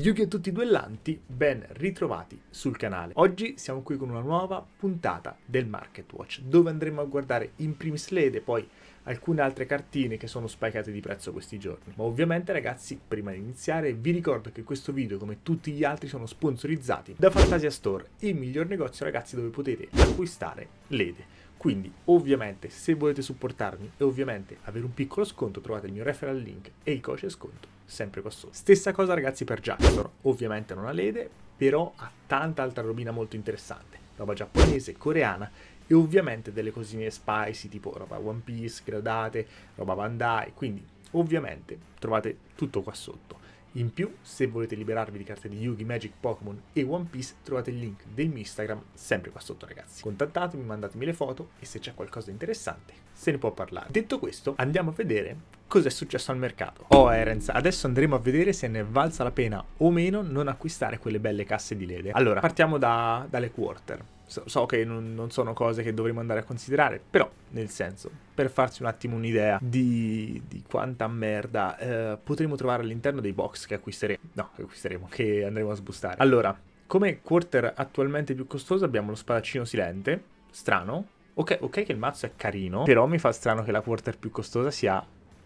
Yuki e tutti i duellanti, ben ritrovati sul canale. Oggi siamo qui con una nuova puntata del Market Watch, dove andremo a guardare in primis l'Ede, e poi alcune altre cartine che sono spiccate di prezzo questi giorni. Ma ovviamente ragazzi, prima di iniziare vi ricordo che questo video come tutti gli altri sono sponsorizzati da Fantasia Store, il miglior negozio ragazzi dove potete acquistare l'ede. Quindi ovviamente se volete supportarmi e ovviamente avere un piccolo sconto trovate il mio referral link e il codice sconto sempre qua sotto. Stessa cosa ragazzi per Jackson, ovviamente non ha lede, però ha tanta altra robina molto interessante, roba giapponese, coreana e ovviamente delle cosine spicy tipo roba One Piece, gradate, roba Bandai, quindi ovviamente trovate tutto qua sotto. In più, se volete liberarvi di carte di Yugi, Magic, Pokémon e One Piece, trovate il link del mio Instagram sempre qua sotto ragazzi. Contattatemi, mandatemi le foto e se c'è qualcosa di interessante se ne può parlare. Detto questo, andiamo a vedere cos'è successo al mercato. Oh Erens, adesso andremo a vedere se ne valsa la pena o meno non acquistare quelle belle casse di lede. Allora, partiamo da, dalle quarter. So, so che non, non, sono cose che dovremmo andare a considerare, però nel senso, per farsi un attimo un'idea di, di quanta merda eh, potremo trovare all'interno dei box che acquisteremo, no, che acquisteremo, che andremo a sbustare. Allora, come quarter attualmente più costoso abbiamo lo spadaccino silente, strano. Ok, ok che il mazzo è carino, però mi fa strano che la quarter più costosa sia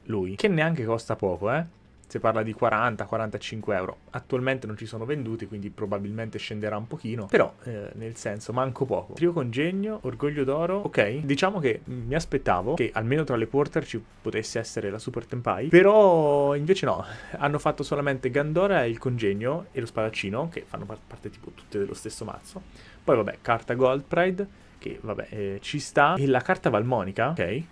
lui, che neanche costa poco, eh si parla di 40-45 euro. Attualmente non ci sono venduti, quindi probabilmente scenderà un pochino, però eh, nel senso manco poco. Trio Congegno, Orgoglio d'Oro, ok, diciamo che mi aspettavo che almeno tra le porter ci potesse essere la Super Tempai, però invece no, hanno fatto solamente Gandora e il Congegno e lo Spadaccino, che fanno parte tipo tutte dello stesso mazzo. Poi vabbè, carta Gold Pride, che vabbè eh, ci sta, e la carta Valmonica, ok,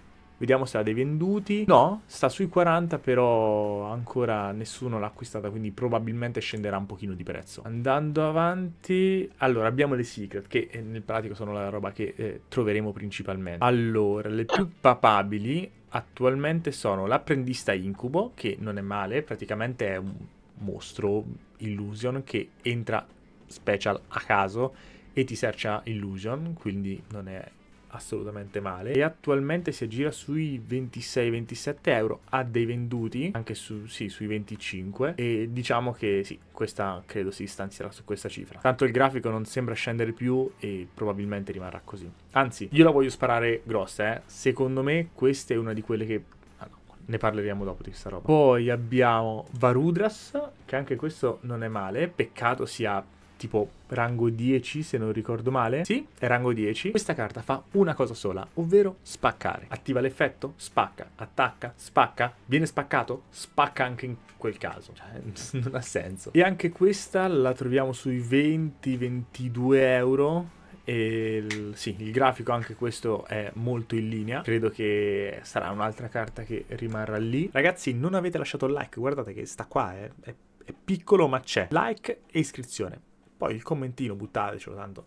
Vediamo se la dei venduti. No, sta sui 40, però ancora nessuno l'ha acquistata, quindi probabilmente scenderà un pochino di prezzo. Andando avanti, allora abbiamo le secret, che eh, nel pratico sono la roba che eh, troveremo principalmente. Allora, le più papabili attualmente sono l'apprendista incubo, che non è male, praticamente è un mostro illusion che entra special a caso e ti sercia illusion, quindi non è assolutamente male e attualmente si aggira sui 26-27 euro ha dei venduti anche su, sì, sui 25 e diciamo che sì questa credo si distanzierà su questa cifra tanto il grafico non sembra scendere più e probabilmente rimarrà così anzi io la voglio sparare grossa eh secondo me questa è una di quelle che ah ne parleremo dopo di questa roba. Poi abbiamo Varudras, che anche questo non è male, peccato sia tipo rango 10 se non ricordo male. Sì, è rango 10. Questa carta fa una cosa sola, ovvero spaccare. Attiva l'effetto, spacca, attacca, spacca, viene spaccato, spacca anche in quel caso. Cioè, non ha senso. E anche questa la troviamo sui 20-22 euro. E il, sì, il grafico anche questo è molto in linea. Credo che sarà un'altra carta che rimarrà lì. Ragazzi, non avete lasciato il like, guardate che sta qua, è, eh. è, è piccolo ma c'è. Like e iscrizione. Poi il commentino, buttatecelo, tanto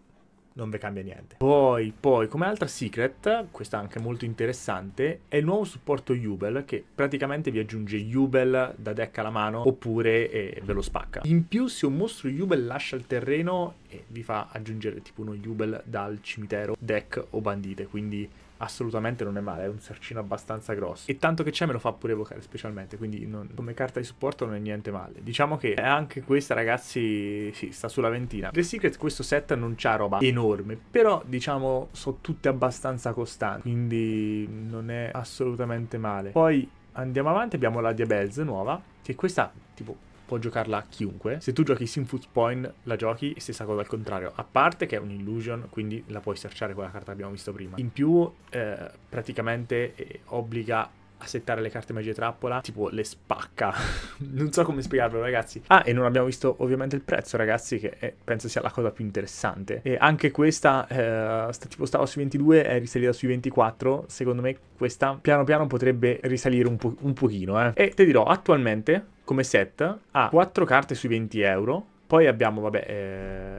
non vi cambia niente. Poi, poi, come altra secret, questa anche molto interessante, è il nuovo supporto Jubel, che praticamente vi aggiunge Jubel da deck alla mano, oppure eh, ve lo spacca. In più, se un mostro Jubel lascia il terreno, eh, vi fa aggiungere tipo uno Jubel dal cimitero, deck o bandite, quindi assolutamente non è male, è un sarcino abbastanza grosso. E tanto che c'è me lo fa pure evocare specialmente, quindi non, come carta di supporto non è niente male. Diciamo che anche questa ragazzi, sì, sta sulla ventina. The Secret questo set non c'ha roba enorme, però diciamo sono tutte abbastanza costanti, quindi non è assolutamente male. Poi andiamo avanti, abbiamo la Diabels nuova, che questa tipo può giocarla chiunque. Se tu giochi Sinfoot Point la giochi, e stessa cosa al contrario, a parte che è un illusion, quindi la puoi searchare quella carta che abbiamo visto prima. In più eh, praticamente eh, obbliga a settare le carte magie trappola, tipo le spacca. non so come spiegarvelo, ragazzi. Ah, e non abbiamo visto ovviamente il prezzo, ragazzi, che è, eh, penso sia la cosa più interessante. E anche questa, eh, sta, tipo stava sui 22, è risalita sui 24. Secondo me questa piano piano potrebbe risalire un, po un pochino, eh. E ti dirò, attualmente come set ha 4 carte sui 20 euro. Poi abbiamo, vabbè,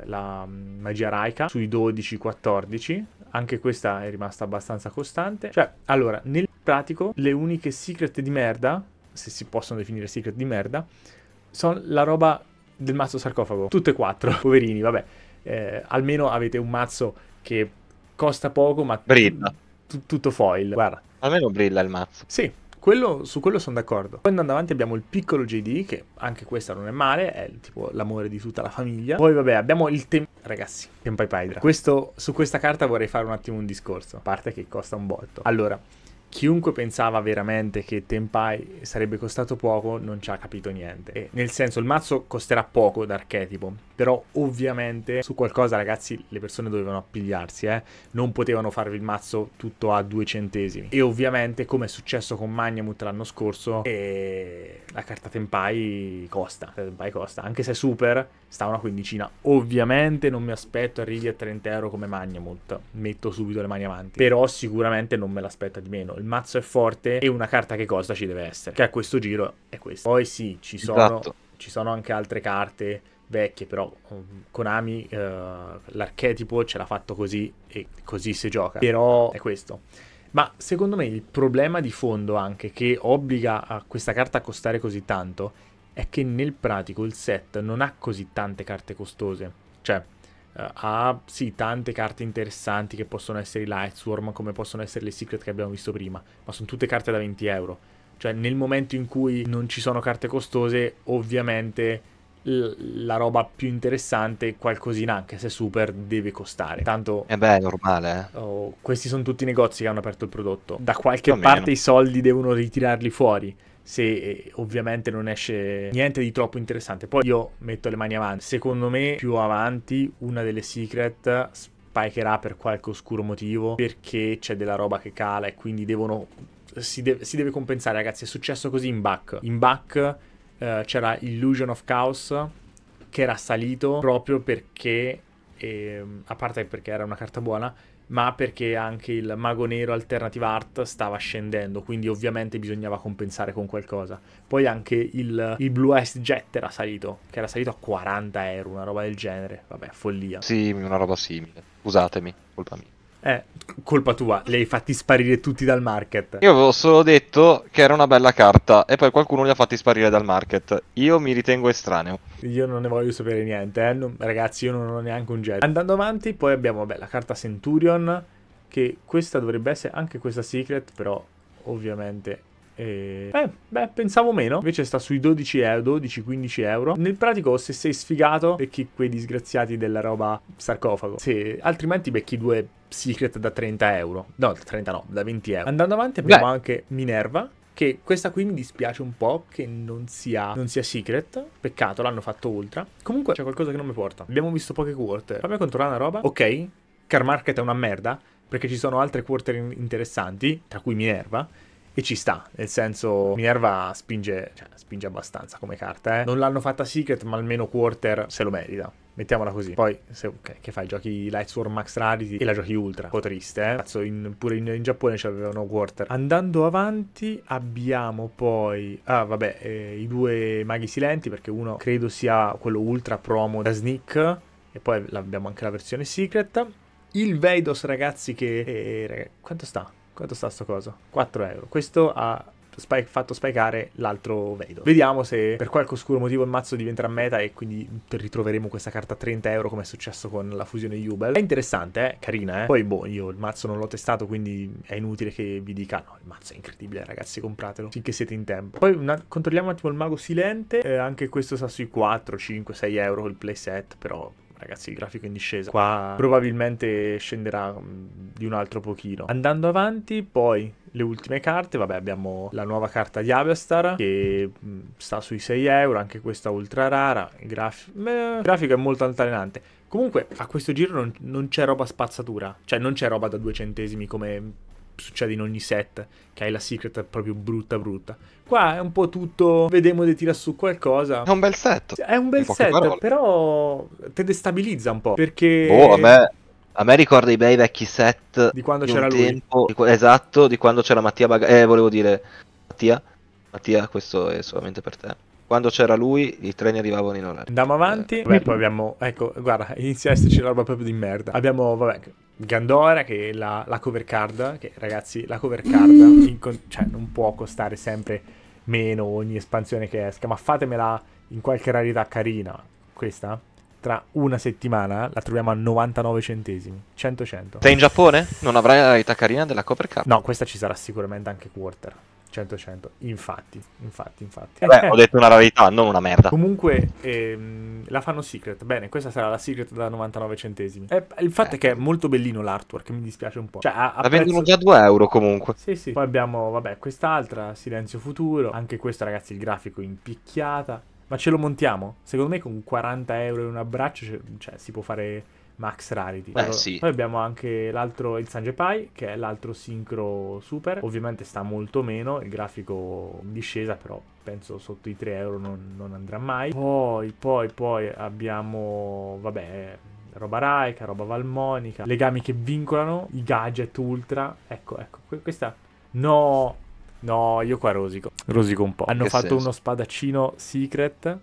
eh, la magia raika sui 12-14. Anche questa è rimasta abbastanza costante. Cioè, allora, nel pratico, le uniche secret di merda, se si possono definire secret di merda, sono la roba del mazzo sarcofago. Tutte e quattro, poverini, vabbè. Eh, almeno avete un mazzo che costa poco, ma... Brilla. Tutto foil, guarda. Almeno brilla il mazzo. Sì, quello, su quello sono d'accordo. Poi andando avanti abbiamo il piccolo JD, che anche questa non è male, è tipo l'amore di tutta la famiglia. Poi vabbè, abbiamo il tempo... Ragazzi, Tempai Paidra. Questo, su questa carta vorrei fare un attimo un discorso, a parte che costa un botto. Allora, chiunque pensava veramente che Tempai sarebbe costato poco non ci ha capito niente. E nel senso, il mazzo costerà poco d'archetipo, però ovviamente su qualcosa, ragazzi, le persone dovevano appigliarsi, eh? Non potevano farvi il mazzo tutto a due centesimi. E ovviamente, come è successo con Magnamut l'anno scorso, eh, la carta Tempai costa. Tempai costa, anche se è super, sta una quindicina. Ovviamente non mi aspetto arrivi a 30 euro come Magnamut, metto subito le mani avanti. Però sicuramente non me l'aspetta di meno Il mazzo è forte e una carta che costa ci deve essere, che a questo giro è questa. Poi sì, ci sono, esatto. ci sono anche altre carte vecchie, però Konami eh, l'archetipo ce l'ha fatto così e così si gioca, però è questo. Ma secondo me il problema di fondo anche che obbliga a questa carta a costare così tanto è che nel pratico il set non ha così tante carte costose. Cioè, Uh, ha sì tante carte interessanti che possono essere i Lightsworm, come possono essere le Secret che abbiamo visto prima, ma sono tutte carte da 20 euro. Cioè nel momento in cui non ci sono carte costose, ovviamente la roba più interessante, qualcosina anche se super, deve costare. Tanto... E eh beh, è normale. Eh? Oh, questi sono tutti i negozi che hanno aperto il prodotto. Da qualche parte i soldi devono ritirarli fuori se eh, ovviamente non esce niente di troppo interessante. Poi io metto le mani avanti. Secondo me più avanti una delle secret spikerà per qualche oscuro motivo perché c'è della roba che cala e quindi devono... Si, de- si deve compensare ragazzi, è successo così in back. In back eh, c'era Illusion of Chaos che era salito proprio perché, eh, a parte perché era una carta buona, ma perché anche il Mago Nero Alternative Art stava scendendo, quindi ovviamente bisognava compensare con qualcosa. Poi anche il, il Blue Eyes Jet era salito, che era salito a 40 euro, una roba del genere, vabbè, follia. Sì, una roba simile, scusatemi, colpa mia. Eh, colpa tua, li hai fatti sparire tutti dal market. Io avevo solo detto che era una bella carta e poi qualcuno li ha fatti sparire dal market. Io mi ritengo estraneo. Io non ne voglio sapere niente, eh. non, ragazzi, io non ho neanche un jet. Andando avanti, poi abbiamo vabbè, la carta Centurion, che questa dovrebbe essere anche questa secret, però ovviamente e... Eh, eh, beh, pensavo meno. Invece sta sui 12 euro, 12-15 euro. Nel pratico, se sei sfigato, becchi quei disgraziati della roba sarcofago. Se altrimenti becchi due Secret da 30 euro. No, 30 no, da 20 euro. Andando avanti abbiamo Beh. anche Minerva, che questa qui mi dispiace un po' che non sia, non sia secret. Peccato, l'hanno fatto ultra. Comunque c'è qualcosa che non mi porta. Abbiamo visto poche quarter. Fammi controllare una roba. Ok, Car Market è una merda, perché ci sono altre quarter interessanti, tra cui Minerva. E ci sta, nel senso Minerva spinge, cioè, spinge abbastanza come carta, eh. Non l'hanno fatta secret, ma almeno quarter se lo merita. Mettiamola così. Poi, se, okay, che fai? Giochi Lightsworm Max Rarity e la giochi Ultra. Un po' triste, eh? Cazzo, in, pure in, in Giappone avevano Quarter. Andando avanti, abbiamo poi. Ah, vabbè, eh, i due maghi silenti, perché uno credo sia quello Ultra promo da Sneak. E poi abbiamo anche la versione Secret. Il Veidos, ragazzi, che. Eh, ragazzi, quanto sta? Quanto sta sto coso? 4 euro. Questo ha spy- fatto spycare l'altro Veidor. Vediamo se per qualche oscuro motivo il mazzo diventerà meta e quindi ritroveremo questa carta a 30 euro come è successo con la fusione Jubel. È interessante, eh? carina, eh? Poi boh, io il mazzo non l'ho testato quindi è inutile che vi dica no, il mazzo è incredibile ragazzi, compratelo finché siete in tempo. Poi una... controlliamo un attimo il mago silente, eh, anche questo sta sui 4, 5, 6 euro il playset, però ragazzi il grafico in discesa qua probabilmente scenderà mm, di un altro pochino andando avanti poi le ultime carte vabbè abbiamo la nuova carta di Aviastar che mm, sta sui 6 euro anche questa ultra rara il, graf Beh, il grafico è molto altalenante comunque a questo giro non, non c'è roba spazzatura cioè non c'è roba da due centesimi come succede in ogni set, che hai la secret proprio brutta brutta. Qua è un po' tutto, vediamo di tirare su qualcosa. È un bel set. È un bel set, parole. però te destabilizza un po', perché... Oh, a me... A me ricorda i bei vecchi set di quando di c'era lui. Tempo, di, esatto, di quando c'era Mattia Baga- Eh, volevo dire, Mattia, Mattia, questo è solamente per te quando c'era lui i treni arrivavano in orario. Andiamo avanti. Eh, vabbè, poi abbiamo. Ecco, guarda, inizia a esserci roba proprio di merda. Abbiamo, vabbè, Gandora che la, la cover card, che ragazzi la cover card mm. con- cioè, non può costare sempre meno ogni espansione che esca, ma fatemela in qualche rarità carina, questa, tra una settimana la troviamo a 99 centesimi, 100 100. Sei in Giappone? Non avrai la rarità carina della cover card? No, questa ci sarà sicuramente anche quarter. 100, 100. Infatti, infatti, infatti. Eh beh, ho detto una rarità, non una merda. Comunque, ehm, la fanno secret. Bene, questa sarà la secret da 99 centesimi. Eh, il fatto eh. è che è eh. molto bellino l'artwork, mi dispiace un po'. Cioè, a, a la prezzo... vendono già 2 euro comunque. Sì, sì. Poi abbiamo, vabbè, quest'altra, Silenzio Futuro. Anche questa, ragazzi, il grafico in picchiata. Ma ce lo montiamo? Secondo me con 40 euro e un abbraccio, cioè, si può fare Max Rarity. Beh, sì. Poi abbiamo anche l'altro, il Sanjepai, che è l'altro sincro super. Ovviamente sta molto meno, il grafico in discesa, però penso sotto i 3 euro non, non andrà mai. Poi, poi, poi abbiamo, vabbè, roba Raika, roba Valmonica, legami che vincolano, i gadget ultra. Ecco, ecco, questa... No, no, io qua rosico. Rosico un po'. Hanno che fatto senso? uno spadaccino secret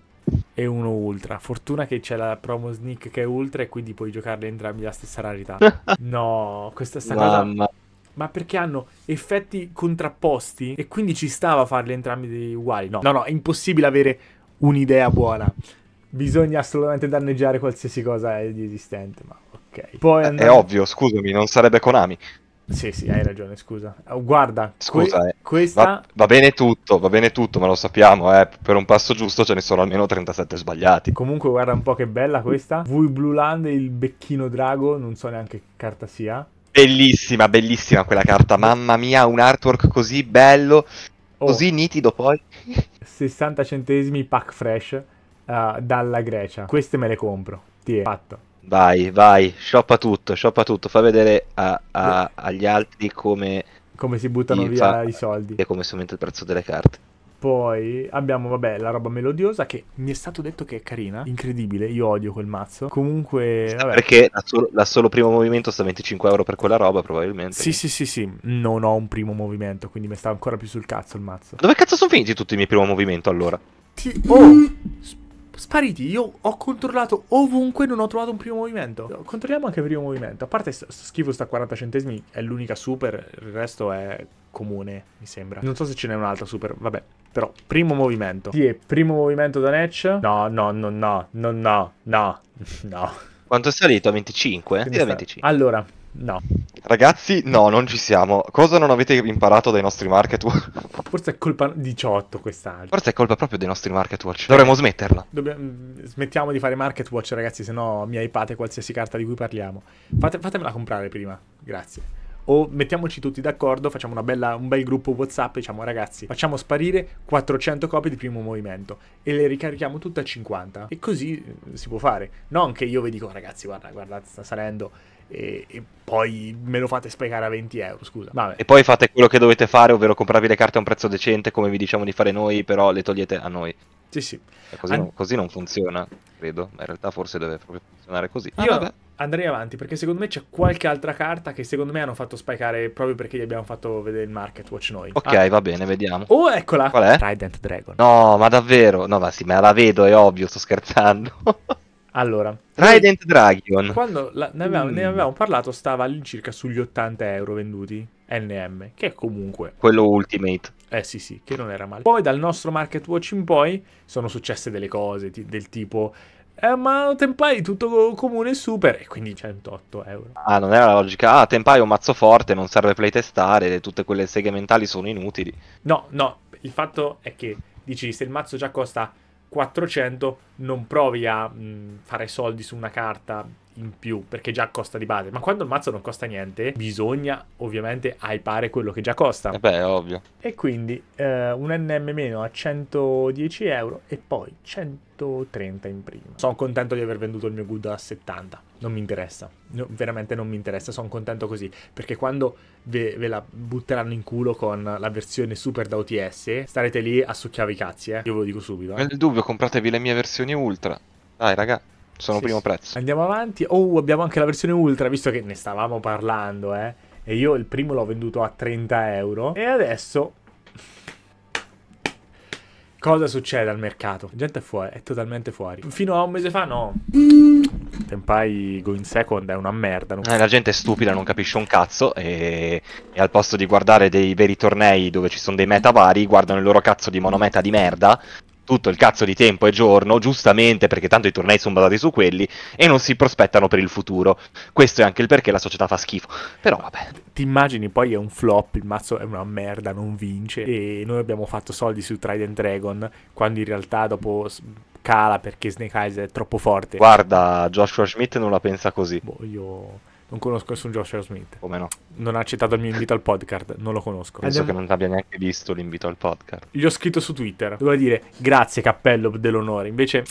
e uno ultra. Fortuna che c'è la promo sneak che è ultra e quindi puoi giocarle entrambi la stessa rarità. no, questa sta Mamma. cosa ma perché hanno effetti contrapposti e quindi ci stava a farli entrambi uguali. No, no, no, è impossibile avere un'idea buona. Bisogna assolutamente danneggiare qualsiasi cosa di esistente, ma ok. Poi eh, andando... È ovvio, scusami, non sarebbe Konami. Sì, sì, hai ragione, scusa. Oh, guarda, scusa, que- eh. questa... Va, va, bene tutto, va bene tutto, ma lo sappiamo, eh. per un passo giusto ce ne sono almeno 37 sbagliati. Comunque guarda un po' che bella questa. Vui Blue Land, il becchino drago, non so neanche che carta sia. Bellissima, bellissima quella carta, mamma mia, un artwork così bello, oh. così nitido poi. 60 centesimi pack fresh uh, dalla Grecia. Queste me le compro, ti è fatto. Vai, vai, shoppa tutto, shoppa tutto, fa vedere a, a, agli altri come... Come si buttano via i soldi. E come si aumenta il prezzo delle carte. Poi abbiamo, vabbè, la roba melodiosa che mi è stato detto che è carina, incredibile, io odio quel mazzo. Comunque, vabbè. Perché la solo, la solo primo movimento sta 25 euro per quella roba, probabilmente. Sì, sì, sì, sì, non ho un primo movimento, quindi mi sta ancora più sul cazzo il mazzo. Dove cazzo sono finiti tutti i miei primo movimento allora? Ti... Oh! spariti. Io ho controllato ovunque, non ho trovato un primo movimento. Controlliamo anche il primo movimento. A parte sto schifo sta a 40 centesimi, è l'unica super, il resto è comune, mi sembra. Non so se ce n'è un'altra super, vabbè. Però, primo movimento. Sì, primo movimento da Natch? No, no, no, no, no, no, no. Quanto è salito? A 25? Sì, da 25. Allora, No. Ragazzi, no, non ci siamo. Cosa non avete imparato dai nostri market watch? Forse è colpa 18 quest'anno. Forse è colpa proprio dei nostri market watch. Dovremmo smetterla. Dobbiamo... Mm, smettiamo di fare market watch, ragazzi, se no mi hypate qualsiasi carta di cui parliamo. Fate... Fatemela comprare prima, grazie. O mettiamoci tutti d'accordo, facciamo bella... un bel gruppo WhatsApp, diciamo ragazzi, facciamo sparire 400 copie di primo movimento e le ricarichiamo tutte a 50. E così mm, si può fare. Non che io vi dico, ragazzi, guarda, guarda, sta salendo e, e, poi me lo fate sprecare a 20 euro, scusa. Vabbè. E poi fate quello che dovete fare, ovvero comprarvi le carte a un prezzo decente, come vi diciamo di fare noi, però le togliete a noi. Sì, sì. Così, An- non, così non funziona, credo, ma in realtà forse deve proprio funzionare così. Ah, Io Vabbè. andrei avanti, perché secondo me c'è qualche altra carta che secondo me hanno fatto spikeare proprio perché gli abbiamo fatto vedere il market watch noi. Ok, ah. va bene, vediamo. Oh, eccola! Qual è? Trident Dragon. No, ma davvero? No, ma sì, ma la vedo, è ovvio, sto scherzando. Allora, Trident Dragon. Quando la, ne, avevamo, mm. ne, avevamo, parlato stava all'incirca sugli 80 euro venduti NM, che è comunque... Quello Ultimate. Eh sì sì, che non era male. Poi dal nostro Market Watch in poi sono successe delle cose ti, del tipo... Eh, ma Tempai tutto comune super e quindi 108 euro. Ah, non era la logica. Ah, Tempai è un mazzo forte, non serve playtestare, tutte quelle seghe mentali sono inutili. No, no, il fatto è che dici se il mazzo già costa 400 non provi a mh, mm, fare soldi su una carta in più perché già costa di base. Ma quando il mazzo non costa niente, bisogna ovviamente hypare quello che già costa. E eh beh, ovvio. E quindi eh, un NM meno a 110 euro e poi 130 in prima. Sono contento di aver venduto il mio good a 70. Non mi interessa, no, veramente non mi interessa. Sono contento così perché quando ve, ve, la butteranno in culo con la versione super da OTS, starete lì a succhiare i cazzi. Eh. Io ve lo dico subito. Eh. Nel dubbio, compratevi le mie versioni ultra. Dai, raga sono sì, primo sì. prezzo. Andiamo avanti. Oh, abbiamo anche la versione ultra, visto che ne stavamo parlando, eh. E io il primo l'ho venduto a 30 euro. E adesso... Cosa succede al mercato? La gente è fuori, è totalmente fuori. Fino a un mese fa no. Tempai in Second è una merda. Eh, la gente è stupida, non capisce un cazzo e... e... al posto di guardare dei veri tornei dove ci sono dei meta vari, guardano il loro cazzo di monometa di merda tutto il cazzo di tempo e giorno, giustamente perché tanto i tornei sono basati su quelli e non si prospettano per il futuro. Questo è anche il perché la società fa schifo. Però vabbè. Ti immagini poi è un flop, il mazzo è una merda, non vince e noi abbiamo fatto soldi su Trident Dragon quando in realtà dopo cala perché Snake Eyes è troppo forte. Guarda, Joshua Schmidt non la pensa così. Boh, io non conosco nessun Joshua Smith. Come no? Non ha accettato il mio invito al podcast, non lo conosco. Penso che non abbia neanche visto l'invito al podcast. Gli ho scritto su Twitter, doveva dire grazie cappello dell'onore, invece...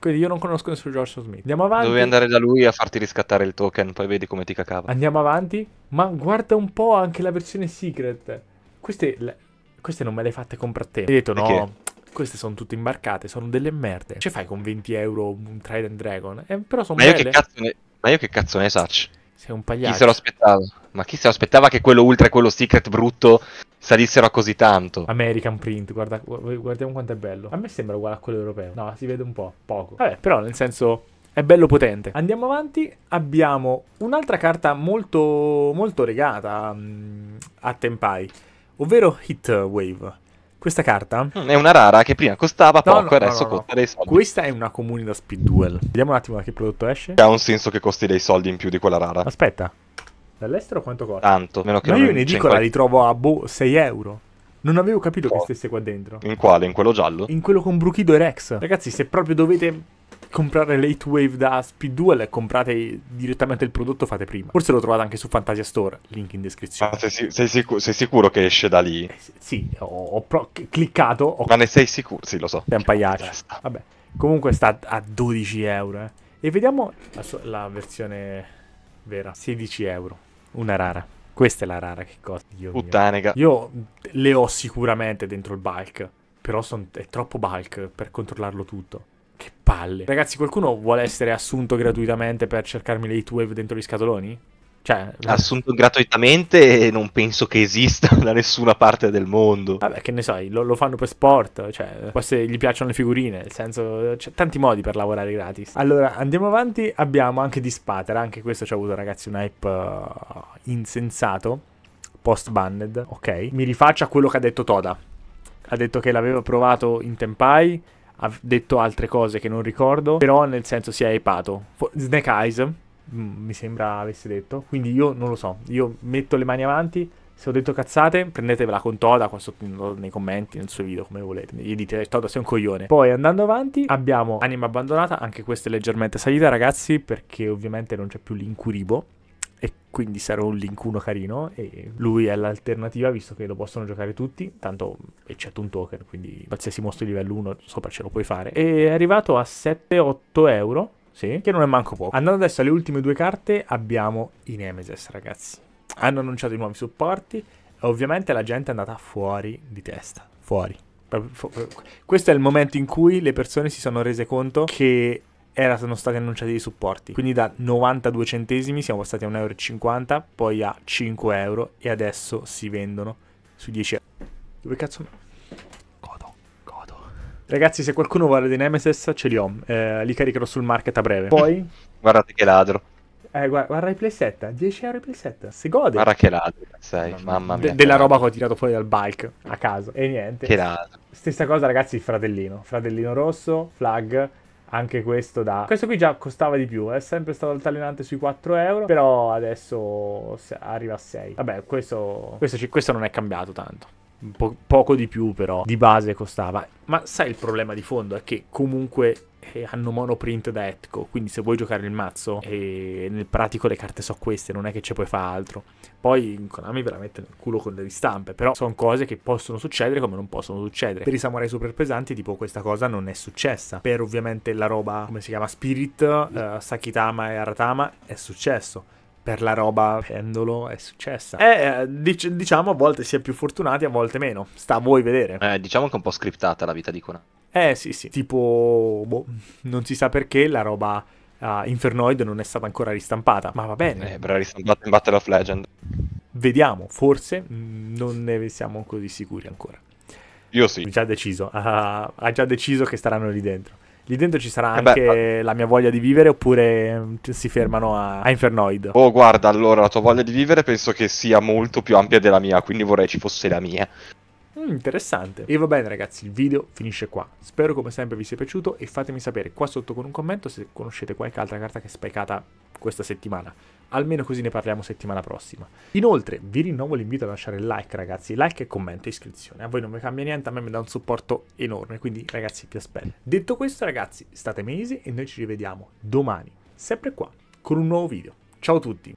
Quindi io non conosco nessun Joshua Smith. Andiamo avanti. Dovevi andare da lui a farti riscattare il token, poi vedi come ti cacava. Andiamo avanti. Ma guarda un po' anche la versione secret. Queste, le... Queste non me le hai fatte comprare a te. Hai detto Perché? no queste sono tutte imbarcate, sono delle merde. Ce fai con 20 euro un Trident Dragon? Eh, però sono Ma belle. Io che cazzo ne... Ma io che cazzo ne saccio? Sei un pagliaccio. Chi se lo aspettava? Ma chi se lo aspettava che quello ultra e quello secret brutto salissero a così tanto? American print, guarda, guardiamo quanto è bello. A me sembra uguale a quello europeo. No, si vede un po', poco. Vabbè, però nel senso è bello potente. Andiamo avanti, abbiamo un'altra carta molto, molto regata mm, a Tempai, ovvero Hit Wave. Questa carta mm, è una rara che prima costava no, poco e no, adesso no, costa dei soldi. Questa è una comune da Speed Duel. Vediamo un attimo da che prodotto esce. Ha un senso che costi dei soldi in più di quella rara. Aspetta, dall'estero quanto costa? Tanto, meno che Ma non io in edicola quali... li trovo a boh, 6 euro. Non avevo capito oh. che stesse qua dentro. In quale? In quello giallo? In quello con Brukido e Rex. Ragazzi, se proprio dovete comprare late Wave da Speedduel e comprate direttamente il prodotto, fate prima. Forse lo trovate anche su Fantasia Store, link in descrizione. Ah, sei, sei, sicuro, sei, sicuro che esce da lì? Eh, sì, ho, ho pro- cliccato. Ho... Ma ne sei sicuro? Sì, lo so. È un pagliaccio. Vabbè. Comunque sta a 12 euro. Eh. E vediamo la, so- la versione vera. 16 euro. Una rara. Questa è la rara che costa. Dio Puttanega. Io le ho sicuramente dentro il bulk. Però son- è troppo bulk per controllarlo tutto. Che palle. Ragazzi, qualcuno vuole essere assunto gratuitamente per cercarmi le heatwave dentro gli scatoloni? Cioè, assunto gratuitamente non penso che esista da nessuna parte del mondo. Vabbè, che ne sai, lo, lo, fanno per sport, cioè, forse gli piacciono le figurine, nel senso, c'è tanti modi per lavorare gratis. Allora, andiamo avanti, abbiamo anche di Spater, anche questo ci ha avuto ragazzi un hype uh, insensato, post-banned, ok? Mi rifaccio a quello che ha detto Toda. Ha detto che l'aveva provato in Tempai ha detto altre cose che non ricordo, però nel senso si è epato. Snake Eyes, mm, mi sembra avesse detto, quindi io non lo so, io metto le mani avanti, se ho detto cazzate, prendetevela con Toda qua sotto nei commenti, nel suo video, come volete. Gli dite Toda sei un coglione. Poi andando avanti abbiamo Anima Abbandonata, anche questa è leggermente salita ragazzi, perché ovviamente non c'è più l'incuribo e quindi sarò un link linkuno carino e lui è l'alternativa visto che lo possono giocare tutti, tanto eccetto un token, quindi qualsiasi mostro di livello 1 sopra ce lo puoi fare. E è arrivato a 7-8 euro, sì, che non è manco poco. Andando adesso alle ultime due carte abbiamo i Nemesis ragazzi. Hanno annunciato i nuovi supporti e ovviamente la gente è andata fuori di testa, fuori. Questo è il momento in cui le persone si sono rese conto che erano stati annunciati i supporti. Quindi da 92 centesimi siamo passati a 1,50 euro, poi a 5 euro e adesso si vendono su 10 euro. Dove cazzo... Godo, godo. Ragazzi, se qualcuno vuole dei Nemesis, ce li ho. Eh, li caricherò sul market a breve. Poi... Guardate che ladro. Eh, guarda, guarda i playset, 10 euro i playset, si gode. Guarda che ladro, Sei, mamma, mamma mia. De della roba che ho tirato fuori dal bike, a caso, e niente. Che ladro. Stessa cosa ragazzi, fratellino, fratellino rosso, flag, anche questo da... Questo qui già costava di più, è sempre stato altalenante sui 4 euro, però adesso arriva a 6. Vabbè, questo, questo, questo non è cambiato tanto. Po poco di più però di base costava. Ma sai il problema di fondo è che comunque eh, hanno monoprint da Etco, quindi se vuoi giocare il mazzo, e nel pratico le carte sono queste, non è che ci puoi fare altro. Poi Konami veramente nel culo con le ristampe, però sono cose che possono succedere come non possono succedere. Per i samurai super pesanti, tipo questa cosa non è successa. Per ovviamente la roba, come si chiama, Spirit, eh, Sakitama e Aratama è successo per la roba pendolo è successa. eh, dic- diciamo a volte si è più fortunati, a volte meno. Sta a voi vedere. Eh, diciamo che è un po' scriptata la vita di Konami. Eh sì, sì. Tipo, boh, non si sa perché la roba uh, Infernoid non è stata ancora ristampata, ma va bene. Eh, verrà ristampata in Battle of Legend. Vediamo, forse mm, non ne siamo così sicuri ancora. Io sì. Ha già deciso, uh, ha già deciso che staranno lì dentro. Lì dentro ci sarà eh anche beh, la mia voglia di vivere oppure mm, si fermano a, a Infernoid? Oh guarda, allora la tua voglia di vivere penso che sia molto più ampia della mia, quindi vorrei ci fosse la mia. Mm, interessante. E va bene ragazzi, il video finisce qua. Spero come sempre vi sia piaciuto e fatemi sapere qua sotto con un commento se conoscete qualche altra carta che è specata questa settimana. Almeno così ne parliamo settimana prossima. Inoltre, vi rinnovo l'invito a lasciare like, ragazzi. Like e commento e iscrizione. A voi non mi cambia niente, a me mi dà un supporto enorme. Quindi, ragazzi, vi aspetto. Detto questo, ragazzi, state mesi e noi ci rivediamo domani, sempre qua, con un nuovo video. Ciao a tutti!